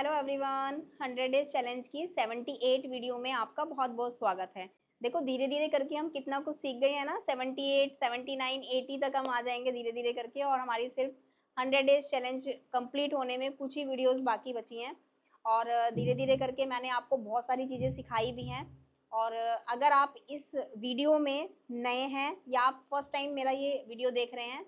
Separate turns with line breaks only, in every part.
hello everyone 100 days challenge की 78 video में आपका बहुत बहुत स्वागत है देखो धीरे धीरे करके हम कितना कुछ सीख गए हैं ना 78, 79, 80 तक हम आ जाएंगे धीरे धीरे करके और हमारी सिर्फ 100 डेज चैलेंज कंप्लीट होने में कुछ ही वीडियोस बाकी बची हैं और धीरे धीरे करके मैंने आपको बहुत सारी चीज़ें सिखाई भी हैं और अगर आप इस वीडियो में नए हैं या आप फर्स्ट टाइम मेरा ये वीडियो देख रहे हैं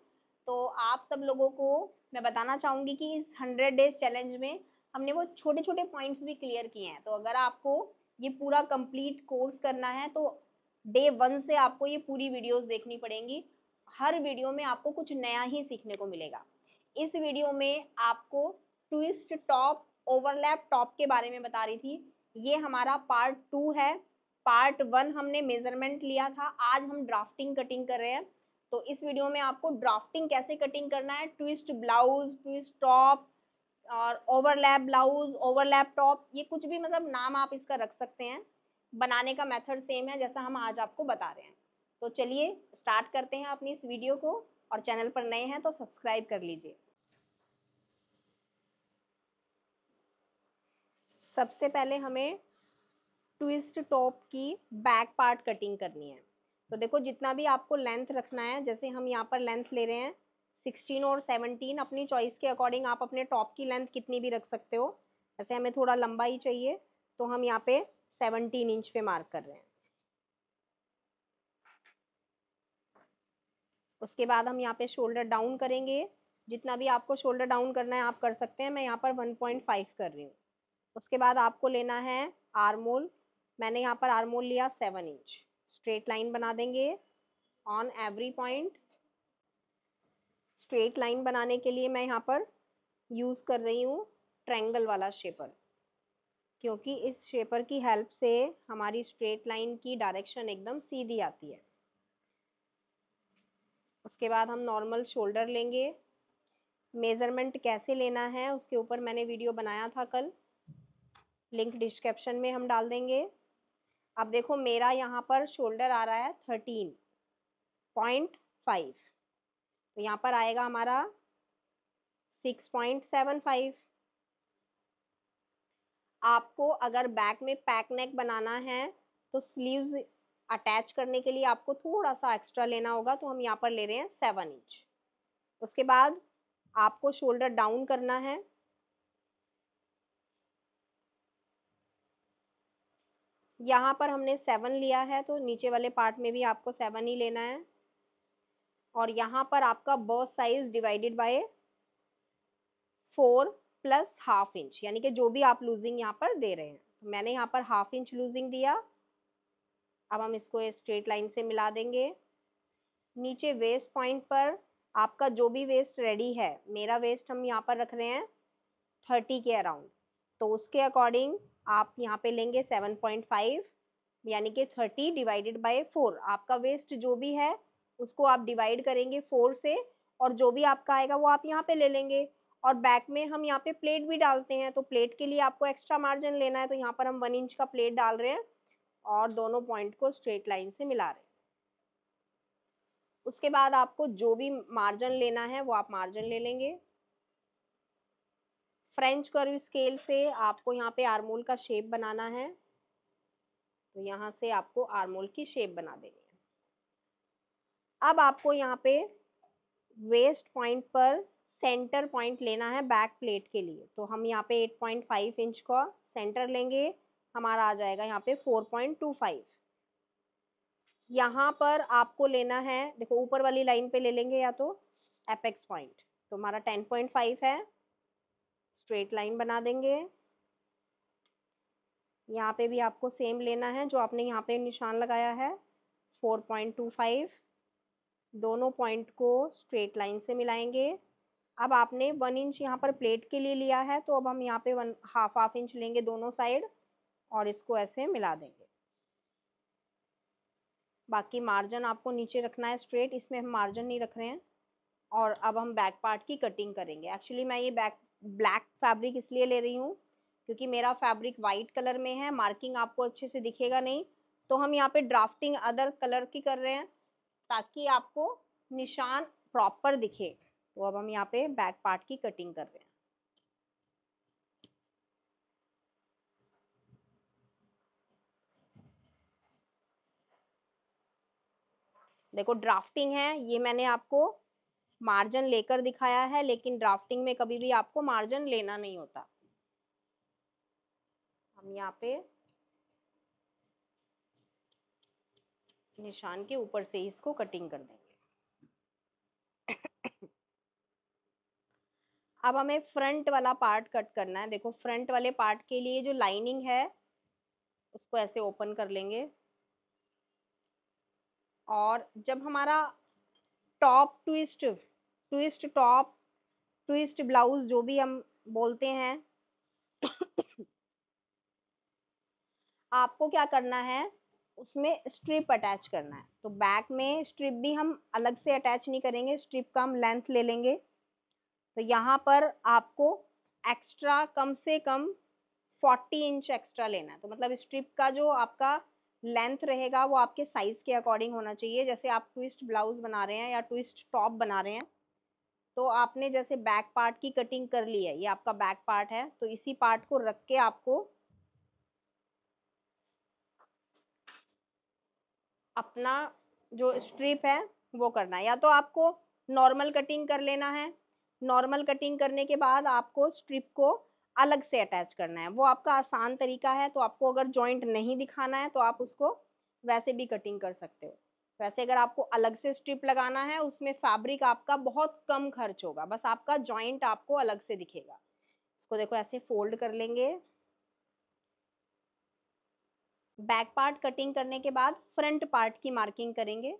तो आप सब लोगों को मैं बताना चाहूँगी कि इस हंड्रेड डेज चैलेंज में हमने वो छोटे छोटे पॉइंट्स भी क्लियर किए हैं तो अगर आपको ये पूरा कंप्लीट कोर्स करना है तो डे वन से आपको ये पूरी वीडियोस देखनी पड़ेंगी हर वीडियो में आपको कुछ नया ही सीखने को मिलेगा इस वीडियो में आपको ट्विस्ट टॉप ओवरलैप टॉप के बारे में बता रही थी ये हमारा पार्ट टू है पार्ट वन हमने मेजरमेंट लिया था आज हम ड्राफ्टिंग कटिंग कर रहे हैं तो इस वीडियो में आपको ड्राफ्टिंग कैसे कटिंग करना है ट्विस्ट ब्लाउज ट्विस्ट टॉप और ओवरलैप ब्लाउज ओवरलैप टॉप ये कुछ भी मतलब नाम आप इसका रख सकते हैं बनाने का मेथड सेम है जैसा हम आज आपको बता रहे हैं तो चलिए स्टार्ट करते हैं अपनी इस वीडियो को और चैनल पर नए हैं तो सब्सक्राइब कर लीजिए सबसे पहले हमें ट्विस्ट टॉप की बैक पार्ट कटिंग करनी है तो देखो जितना भी आपको लेंथ रखना है जैसे हम यहाँ पर लेंथ ले रहे हैं सिक्सटीन और सेवनटीन अपनी चॉइस के अकॉर्डिंग आप अपने टॉप की लेंथ कितनी भी रख सकते हो ऐसे हमें थोड़ा लंबा ही चाहिए तो हम यहाँ पे सेवनटीन इंच पे मार्क कर रहे हैं उसके बाद हम यहाँ पे शोल्डर डाउन करेंगे जितना भी आपको शोल्डर डाउन करना है आप कर सकते हैं मैं यहाँ पर 1.5 कर रही हूँ उसके बाद आपको लेना है आरमोल मैंने यहाँ पर आरमोल लिया सेवन इंच स्ट्रेट लाइन बना देंगे on every point straight line बनाने के लिए मैं यहाँ पर यूज़ कर रही हूँ ट्रैंगल वाला शेपर क्योंकि इस शेपर की हेल्प से हमारी स्ट्रेट लाइन की डायरेक्शन एकदम सीधी आती है उसके बाद हम नॉर्मल शोल्डर लेंगे मेज़रमेंट कैसे लेना है उसके ऊपर मैंने वीडियो बनाया था कल लिंक डिस्क्रिप्शन में हम डाल देंगे अब देखो मेरा यहाँ पर शोल्डर आ रहा है थर्टीन पॉइंट फाइव तो यहाँ पर आएगा हमारा सिक्स पॉइंट सेवन फाइव आपको अगर बैक में पैक नेक बनाना है तो स्लीव्स अटैच करने के लिए आपको थोड़ा सा एक्स्ट्रा लेना होगा तो हम यहाँ पर ले रहे हैं सेवन इंच उसके बाद आपको शोल्डर डाउन करना है यहाँ पर हमने सेवन लिया है तो नीचे वाले पार्ट में भी आपको सेवन ही लेना है और यहाँ पर आपका bust size divided by four plus half inch यानी कि जो भी आप लूजिंग यहाँ पर दे रहे हैं तो मैंने यहाँ पर हाफ इंच लूजिंग दिया अब हम इसको स्ट्रेट लाइन से मिला देंगे नीचे वेस्ट पॉइंट पर आपका जो भी वेस्ट रेडी है मेरा वेस्ट हम यहाँ पर रख रहे हैं थर्टी के अराउंड तो उसके अकॉर्डिंग आप यहाँ पे लेंगे सेवन पॉइंट फाइव यानी कि थर्टी डिवाइडेड बाय फोर आपका वेस्ट जो भी है उसको आप डिवाइड करेंगे फोर से और जो भी आपका आएगा वो आप यहाँ पे ले लेंगे और बैक में हम यहाँ पे प्लेट भी डालते हैं तो प्लेट के लिए आपको एक्स्ट्रा मार्जिन लेना है तो यहाँ पर हम वन इंच का प्लेट डाल रहे हैं और दोनों पॉइंट को स्ट्रेट लाइन से मिला रहे हैं उसके बाद आपको जो भी मार्जिन लेना है वो आप मार्जिन ले लेंगे फ्रेंच कर्व स्केल से आपको यहाँ पे आरमोल का शेप बनाना है तो यहाँ से आपको आरमोल की शेप बना देनी है अब आपको यहाँ पे वेस्ट पॉइंट पर सेंटर पॉइंट लेना है बैक प्लेट के लिए तो हम यहाँ पे 8.5 इंच का सेंटर लेंगे हमारा आ जाएगा यहाँ पे 4.25 यहाँ पर आपको लेना है देखो ऊपर वाली लाइन पे ले लेंगे या तो एपेक्स पॉइंट तो हमारा 10.5 है स्ट्रेट लाइन बना देंगे यहाँ पे भी आपको सेम लेना है जो आपने यहाँ पे निशान लगाया है 4.25 दोनों पॉइंट को स्ट्रेट लाइन से मिलाएंगे अब आपने वन इंच यहाँ पर प्लेट के लिए लिया है तो अब हम यहाँ पे वन हाफ हाफ इंच लेंगे दोनों साइड और इसको ऐसे मिला देंगे बाकी मार्जिन आपको नीचे रखना है स्ट्रेट इसमें हम मार्जिन नहीं रख रहे हैं और अब हम बैक पार्ट की कटिंग करेंगे एक्चुअली मैं ये बैक ब्लैक फैब्रिक इसलिए ले रही हूँ क्योंकि मेरा फैब्रिक वाइट कलर में है मार्किंग आपको अच्छे से दिखेगा नहीं तो हम यहाँ पे ड्राफ्टिंग अदर कलर की कर रहे हैं ताकि आपको निशान प्रॉपर दिखे तो अब हम यहाँ पे बैक पार्ट की कटिंग कर रहे हैं देखो ड्राफ्टिंग है ये मैंने आपको मार्जिन लेकर दिखाया है लेकिन ड्राफ्टिंग में कभी भी आपको मार्जिन लेना नहीं होता हम यहाँ पे निशान के ऊपर से इसको कटिंग कर देंगे अब हमें फ्रंट वाला पार्ट कट करना है देखो फ्रंट वाले पार्ट के लिए जो लाइनिंग है उसको ऐसे ओपन कर लेंगे और जब हमारा top twist twist top twist blouse जो भी हम बोलते हैं आपको क्या करना है उसमें स्ट्रिप अटैच करना है तो बैक में स्ट्रिप भी हम अलग से अटैच नहीं करेंगे स्ट्रिप का हम लेंथ ले लेंगे तो यहाँ पर आपको एक्स्ट्रा कम से कम 40 इंच एक्स्ट्रा लेना है तो मतलब स्ट्रिप का जो आपका लेंथ रहेगा वो आपके साइज़ के अकॉर्डिंग होना चाहिए जैसे आप ट्विस्ट ब्लाउज बना रहे हैं या ट्विस्ट टॉप बना रहे हैं तो आपने जैसे बैक पार्ट की कटिंग कर ली है ये आपका बैक पार्ट है तो इसी पार्ट को रख के आपको अपना जो स्ट्रिप है वो करना है या तो आपको नॉर्मल कटिंग कर लेना है नॉर्मल कटिंग करने के बाद आपको स्ट्रिप को अलग से अटैच करना है वो आपका आसान तरीका है तो आपको अगर जॉइंट नहीं दिखाना है तो आप उसको वैसे भी कटिंग कर सकते हो वैसे अगर आपको अलग से स्ट्रिप लगाना है उसमें फैब्रिक आपका बहुत कम खर्च होगा बस आपका जॉइंट आपको अलग से दिखेगा इसको देखो ऐसे फोल्ड कर लेंगे बैक पार्ट कटिंग करने के बाद फ्रंट पार्ट की मार्किंग करेंगे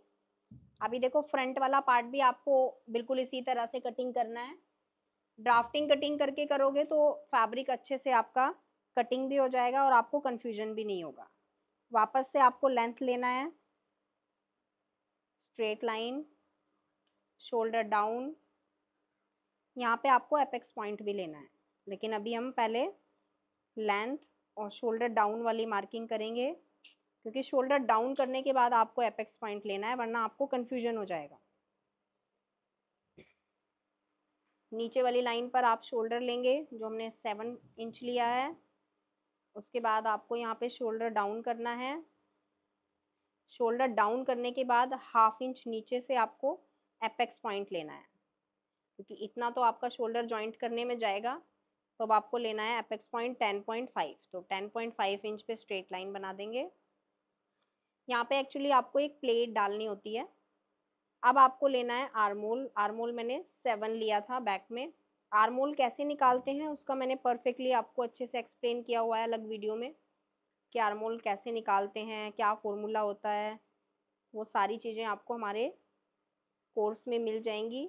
अभी देखो फ्रंट वाला पार्ट भी आपको बिल्कुल इसी तरह से कटिंग करना है ड्राफ्टिंग कटिंग करके करोगे तो फैब्रिक अच्छे से आपका कटिंग भी हो जाएगा और आपको कन्फ्यूजन भी नहीं होगा वापस से आपको लेंथ लेना है स्ट्रेट लाइन शोल्डर डाउन यहाँ पे आपको एपेक्स पॉइंट भी लेना है लेकिन अभी हम पहले लेंथ और शोल्डर डाउन वाली मार्किंग करेंगे क्योंकि शोल्डर डाउन करने के बाद आपको एपेक्स पॉइंट लेना है वरना आपको कन्फ्यूजन हो जाएगा नीचे वाली लाइन पर आप शोल्डर लेंगे जो हमने सेवन इंच लिया है उसके बाद आपको यहाँ पे शोल्डर डाउन करना है शोल्डर डाउन करने के बाद हाफ इंच नीचे से आपको एपेक्स पॉइंट लेना है क्योंकि इतना तो आपका शोल्डर जॉइंट करने में जाएगा तो अब आपको लेना है apex point ten point five तो टेन पॉइंट फाइव इंच पे स्ट्रेट लाइन बना देंगे यहाँ पे एक्चुअली आपको एक प्लेट डालनी होती है अब आपको लेना है आरमोल आरमोल मैंने सेवन लिया था बैक में आरमोल कैसे निकालते हैं उसका मैंने परफेक्टली आपको अच्छे से एक्सप्लेन किया हुआ है अलग वीडियो में कि आरमोल कैसे निकालते हैं क्या फॉर्मूला होता है वो सारी चीज़ें आपको हमारे कोर्स में मिल जाएंगी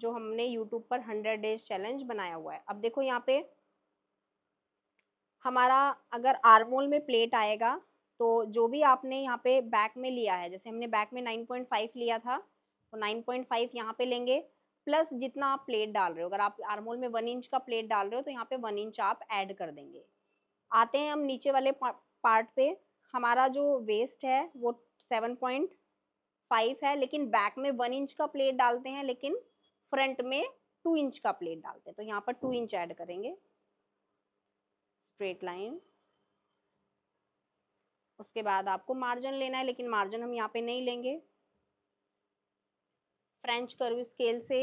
जो हमने यूट्यूब पर हंड्रेड डेज चैलेंज बनाया हुआ है अब देखो यहाँ पे हमारा अगर आर्मोल में प्लेट आएगा तो जो भी आपने यहाँ पे बैक में लिया है जैसे हमने बैक में 9.5 लिया था तो 9.5 यहाँ पे लेंगे प्लस जितना आप प्लेट डाल रहे हो अगर आप आरमोल में वन इंच का प्लेट डाल रहे हो तो यहाँ पे वन इंच आप ऐड कर देंगे आते हैं हम नीचे वाले पार्ट पे हमारा जो वेस्ट है वो सेवन पॉइंट फाइव है लेकिन बैक में वन इंच का प्लेट डालते हैं लेकिन फ्रंट में टू इंच का प्लेट डालते हैं तो यहाँ पर टू इंच ऐड करेंगे स्ट्रेट लाइन उसके बाद आपको मार्जिन लेना है लेकिन मार्जिन हम यहाँ पे नहीं लेंगे फ्रेंच कर्व स्केल से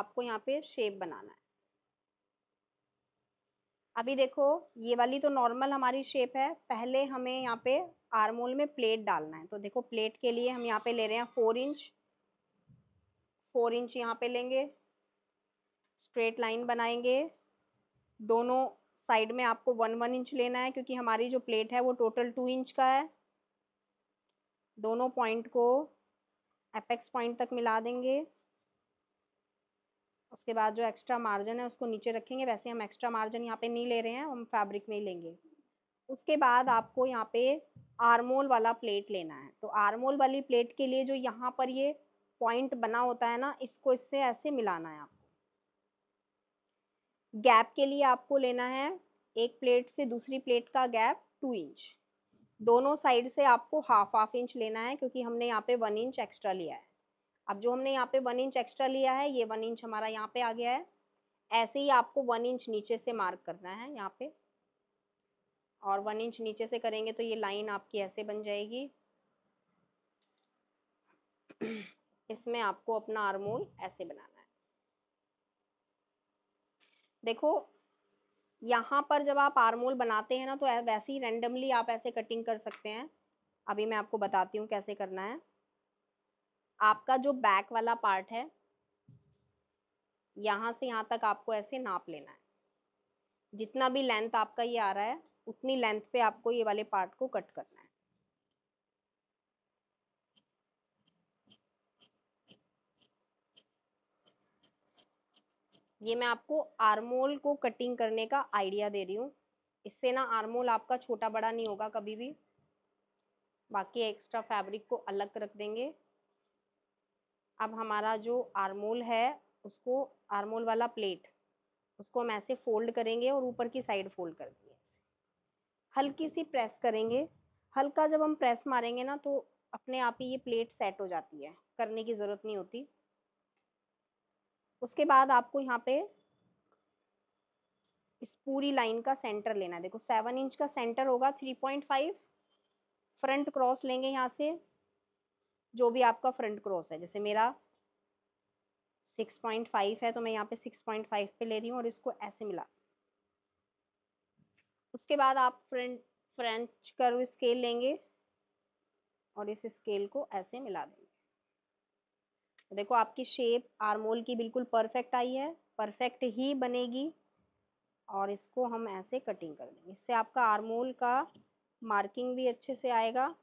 आपको यहाँ पे शेप बनाना है अभी देखो ये वाली तो नॉर्मल हमारी शेप है पहले हमें यहाँ पे आरमोल में प्लेट डालना है तो देखो प्लेट के लिए हम यहाँ पे ले रहे हैं फोर इंच फोर इंच यहाँ पे लेंगे स्ट्रेट लाइन बनाएंगे दोनों साइड में आपको वन वन इंच लेना है क्योंकि हमारी जो प्लेट है वो टोटल टू इंच का है दोनों पॉइंट को एपेक्स पॉइंट तक मिला देंगे उसके बाद जो एक्स्ट्रा मार्जिन है उसको नीचे रखेंगे वैसे हम एक्स्ट्रा मार्जिन यहाँ पे नहीं ले रहे हैं हम फैब्रिक में ही लेंगे उसके बाद आपको यहाँ पे आर्मोल वाला प्लेट लेना है तो आर्मोल वाली प्लेट के लिए जो यहाँ पर ये पॉइंट बना होता है ना इसको इससे ऐसे मिलाना है आपको गैप के लिए आपको लेना है एक प्लेट से दूसरी प्लेट का गैप टू इंच दोनों साइड से आपको हाफ हाफ इंच लेना है क्योंकि हमने यहाँ पे वन इंच एक्स्ट्रा लिया है अब जो हमने यहाँ पे वन इंच एक्स्ट्रा लिया है ये वन इंच हमारा यहाँ पे आ गया है ऐसे ही आपको वन इंच नीचे से मार्क करना है यहाँ पे और वन इंच नीचे से करेंगे तो ये लाइन आपकी ऐसे बन जाएगी इसमें आपको अपना आरमोल ऐसे बनाना है देखो यहाँ पर जब आप आरमोल बनाते हैं ना तो वैसे ही रेंडमली आप ऐसे कटिंग कर सकते हैं अभी मैं आपको बताती हूँ कैसे करना है आपका जो बैक वाला पार्ट है यहाँ से यहाँ तक आपको ऐसे नाप लेना है जितना भी लेंथ आपका ये आ रहा है उतनी लेंथ पे आपको ये वाले पार्ट को कट करना है ये मैं आपको आर्मोल को कटिंग करने का आइडिया दे रही हूँ इससे ना आर्मोल आपका छोटा बड़ा नहीं होगा कभी भी बाकी एक्स्ट्रा फैब्रिक को अलग रख देंगे अब हमारा जो आर्मोल है उसको आर्मोल वाला प्लेट उसको हम ऐसे फोल्ड करेंगे और ऊपर की साइड फोल्ड कर देंगे हल्की सी प्रेस करेंगे हल्का जब हम प्रेस मारेंगे ना तो अपने आप ही ये प्लेट सेट हो जाती है करने की ज़रूरत नहीं होती उसके बाद आपको यहाँ पे इस पूरी लाइन का सेंटर लेना है देखो सेवन इंच का सेंटर होगा three point five front cross लेंगे यहाँ से जो भी आपका फ्रंट क्रॉस है जैसे मेरा सिक्स पॉइंट फाइव है तो मैं यहाँ पे सिक्स पॉइंट फाइव पे ले रही हूँ और इसको ऐसे मिला उसके बाद आप फ्रंट फ्रेंच कर्व स्केल लेंगे और इस स्केल को ऐसे मिला देंगे देखो आपकी शेप आरमोल की बिल्कुल परफेक्ट आई है परफेक्ट ही बनेगी और इसको हम ऐसे कटिंग कर देंगे इससे आपका आरमोल का मार्किंग भी अच्छे से आएगा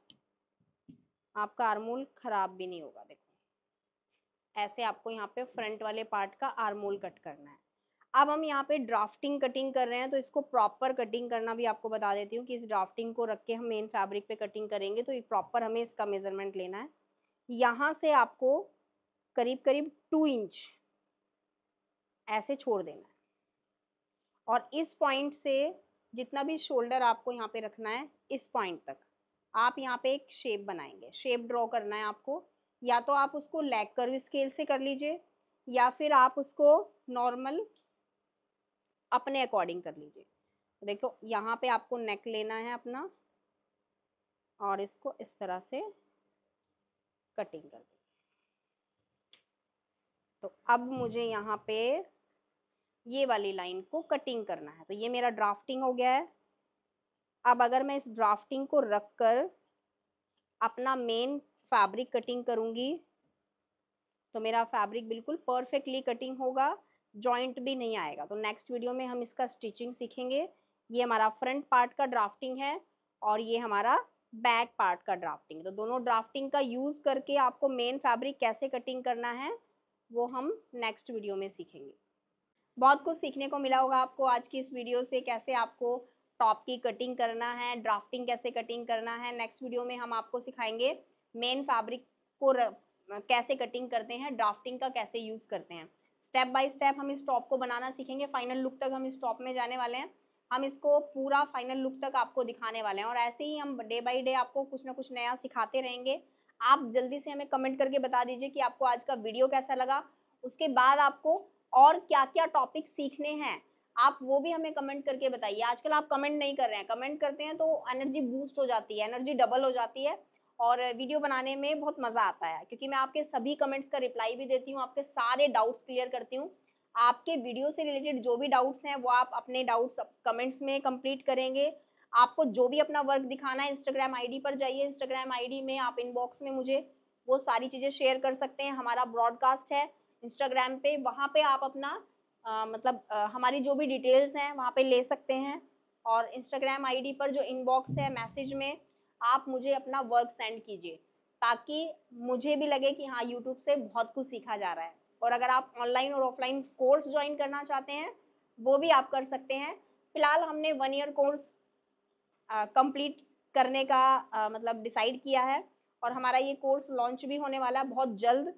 आपका आरमोल ख़राब भी नहीं होगा देखो ऐसे आपको यहाँ पे फ्रंट वाले पार्ट का आरमोल कट करना है अब हम यहाँ पे ड्राफ्टिंग कटिंग कर रहे हैं तो इसको प्रॉपर कटिंग करना भी आपको बता देती हूँ कि इस ड्राफ्टिंग को रख के हम मेन फैब्रिक पे कटिंग करेंगे तो प्रॉपर हमें इसका मेज़रमेंट लेना है यहाँ से आपको करीब करीब टू इंच ऐसे छोड़ देना है और इस पॉइंट से जितना भी शोल्डर आपको यहाँ पे रखना है इस पॉइंट तक आप यहाँ पे एक शेप बनाएंगे शेप ड्रॉ करना है आपको या तो आप उसको लैग कर्व स्केल से कर लीजिए या फिर आप उसको नॉर्मल अपने अकॉर्डिंग कर लीजिए देखो यहाँ पे आपको नेक लेना है अपना और इसको इस तरह से कटिंग कर दें तो अब मुझे यहाँ पे ये वाली लाइन को कटिंग करना है तो ये मेरा ड्राफ्टिंग हो गया है अब अगर मैं इस ड्राफ्टिंग को रख कर अपना मेन फैब्रिक कटिंग करूँगी तो मेरा फैब्रिक बिल्कुल परफेक्टली कटिंग होगा जॉइंट भी नहीं आएगा तो नेक्स्ट वीडियो में हम इसका स्टिचिंग सीखेंगे ये हमारा फ्रंट पार्ट का ड्राफ्टिंग है और ये हमारा बैक पार्ट का ड्राफ्टिंग तो दोनों ड्राफ्टिंग का यूज़ करके आपको मेन फैब्रिक कैसे कटिंग करना है वो हम नेक्स्ट वीडियो में सीखेंगे बहुत कुछ सीखने को मिला होगा आपको आज की इस वीडियो से कैसे आपको टॉप की कटिंग करना है ड्राफ्टिंग कैसे कटिंग करना है नेक्स्ट वीडियो में हम आपको सिखाएंगे मेन फैब्रिक को र, कैसे कटिंग करते हैं ड्राफ्टिंग का कैसे यूज़ करते हैं स्टेप बाय स्टेप हम इस टॉप को बनाना सीखेंगे फाइनल लुक तक हम इस टॉप में जाने वाले हैं हम इसको पूरा फाइनल लुक तक आपको दिखाने वाले हैं और ऐसे ही हम डे बाई डे आपको कुछ ना कुछ नया सिखाते रहेंगे आप जल्दी से हमें कमेंट करके बता दीजिए कि आपको आज का वीडियो कैसा लगा उसके बाद आपको और क्या क्या टॉपिक सीखने हैं आप वो भी हमें कमेंट करके बताइए आजकल आप कमेंट नहीं कर रहे हैं कमेंट करते हैं तो एनर्जी बूस्ट हो जाती है एनर्जी डबल हो जाती है और वीडियो बनाने में बहुत मज़ा आता है क्योंकि मैं आपके सभी कमेंट्स का रिप्लाई भी देती हूँ आपके सारे डाउट्स क्लियर करती हूँ आपके वीडियो से रिलेटेड जो भी डाउट्स हैं वो आप अपने डाउट्स कमेंट्स में कंप्लीट करेंगे आपको जो भी अपना वर्क दिखाना है इंस्टाग्राम आईडी पर जाइए इंस्टाग्राम आईडी में आप इनबॉक्स में मुझे वो सारी चीज़ें शेयर कर सकते हैं हमारा ब्रॉडकास्ट है इंस्टाग्राम पे वहाँ पे आप अपना आ, मतलब आ, हमारी जो भी डिटेल्स हैं वहाँ पे ले सकते हैं और इंस्टाग्राम आईडी पर जो इनबॉक्स है मैसेज में आप मुझे अपना वर्क सेंड कीजिए ताकि मुझे भी लगे कि हाँ यूट्यूब से बहुत कुछ सीखा जा रहा है और अगर आप ऑनलाइन और ऑफलाइन कोर्स ज्वाइन करना चाहते हैं वो भी आप कर सकते हैं फिलहाल हमने वन ईयर कोर्स कंप्लीट करने का आ, मतलब डिसाइड किया है और हमारा ये कोर्स लॉन्च भी होने वाला है बहुत जल्द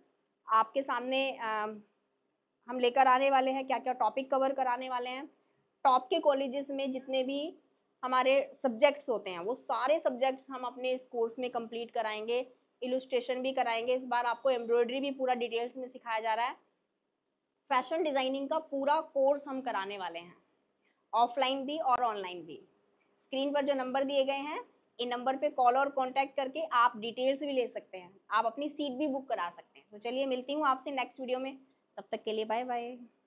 आपके सामने आ, हम लेकर आने वाले हैं क्या क्या टॉपिक कवर कराने वाले हैं टॉप के कॉलेजेस में जितने भी हमारे सब्जेक्ट्स होते हैं वो सारे सब्जेक्ट्स हम अपने इस कोर्स में कंप्लीट कराएंगे इलुस्ट्रेशन भी कराएंगे इस बार आपको एम्ब्रॉयडरी भी पूरा डिटेल्स में सिखाया जा रहा है फैशन डिज़ाइनिंग का पूरा कोर्स हम कराने वाले हैं ऑफलाइन भी और ऑनलाइन भी स्क्रीन पर जो नंबर दिए गए हैं इन नंबर पे कॉल और कांटेक्ट करके आप डिटेल्स भी ले सकते हैं आप अपनी सीट भी बुक करा सकते हैं तो चलिए मिलती हूँ आपसे नेक्स्ट वीडियो में तब तक के लिए बाय बाय